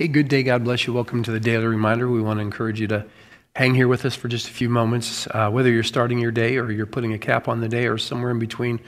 Hey, good day. God bless you. Welcome to the Daily Reminder. We want to encourage you to hang here with us for just a few moments. Uh, whether you're starting your day or you're putting a cap on the day or somewhere in between,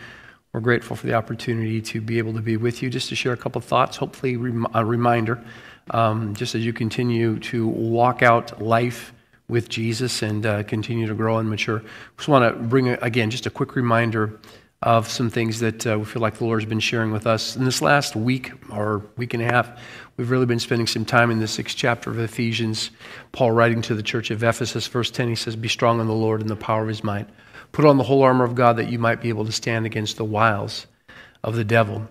we're grateful for the opportunity to be able to be with you just to share a couple thoughts, hopefully, a reminder, um, just as you continue to walk out life with Jesus and uh, continue to grow and mature. Just want to bring, again, just a quick reminder of some things that uh, we feel like the Lord has been sharing with us. In this last week or week and a half, we've really been spending some time in the sixth chapter of Ephesians. Paul writing to the church of Ephesus, verse 10, he says, Be strong in the Lord and the power of his might. Put on the whole armor of God that you might be able to stand against the wiles of the devil.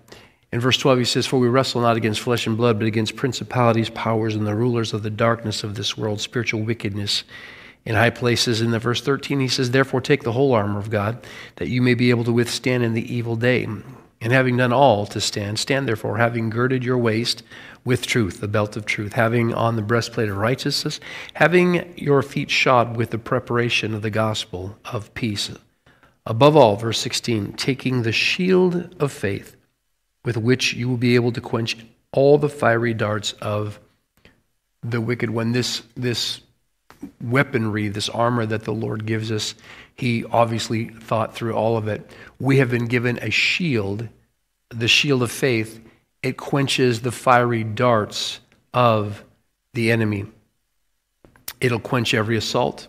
In verse 12, he says, For we wrestle not against flesh and blood, but against principalities, powers, and the rulers of the darkness of this world, spiritual wickedness in high places. In the verse 13, he says, Therefore take the whole armor of God, that you may be able to withstand in the evil day. And having done all to stand, stand therefore, having girded your waist with truth, the belt of truth, having on the breastplate of righteousness, having your feet shod with the preparation of the gospel of peace. Above all, verse 16, taking the shield of faith, with which you will be able to quench all the fiery darts of the wicked one. This, this weaponry, this armor that the Lord gives us, he obviously thought through all of it. We have been given a shield, the shield of faith. It quenches the fiery darts of the enemy. It'll quench every assault.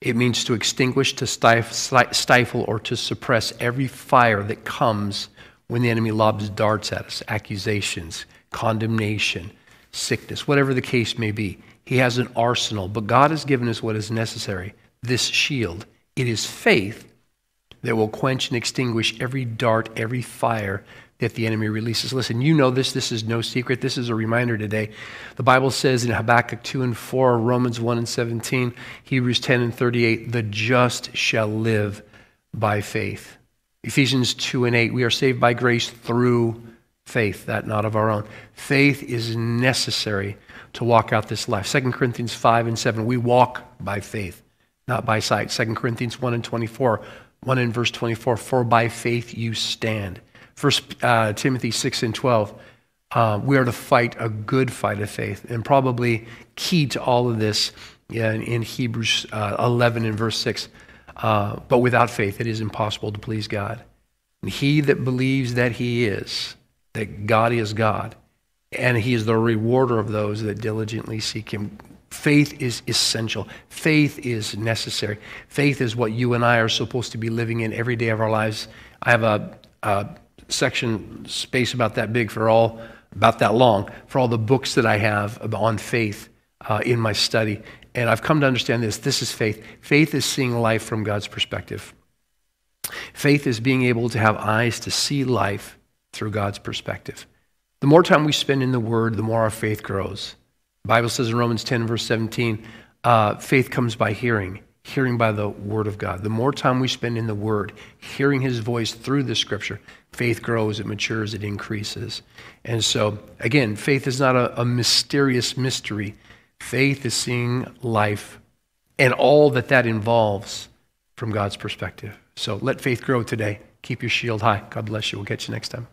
It means to extinguish, to stifle, or to suppress every fire that comes when the enemy lobs darts at us, accusations, condemnation, sickness, whatever the case may be. He has an arsenal, but God has given us what is necessary this shield. It is faith that will quench and extinguish every dart, every fire that the enemy releases. Listen, you know this. This is no secret. This is a reminder today. The Bible says in Habakkuk 2 and 4, Romans 1 and 17, Hebrews 10 and 38, the just shall live by faith. Ephesians 2 and 8, we are saved by grace through faith, that not of our own. Faith is necessary to walk out this life. 2 Corinthians 5 and 7, we walk by faith, not by sight. 2 Corinthians 1 and 24, 1 in verse 24, for by faith you stand. 1 uh, Timothy 6 and 12, uh, we are to fight a good fight of faith. And probably key to all of this in, in, Hebrews uh, 11 and verse 6, uh, but without faith it is impossible to please God. And he that believes that he is, that God is God, and He is the rewarder of those that diligently seek Him. Faith is essential. Faith is necessary. Faith is what you and I are supposed to be living in every day of our lives. I have a, a section space about that big for all, about that long, for all the books that I have on faith uh, in my study. And I've come to understand this this is faith. Faith is seeing life from God's perspective. Faith is being able to have eyes to see life through God's perspective. The more time we spend in the Word, the more our faith grows. The Bible says in Romans 10, verse 17, uh, faith comes by hearing, hearing by the Word of God. The more time we spend in the Word, hearing His voice through the Scripture, faith grows, it matures, it increases. And so, again, faith is not a, a mysterious mystery. Faith is seeing life and all that that involves from God's perspective. So let faith grow today. Keep your shield high. God bless you. We'll catch you next time.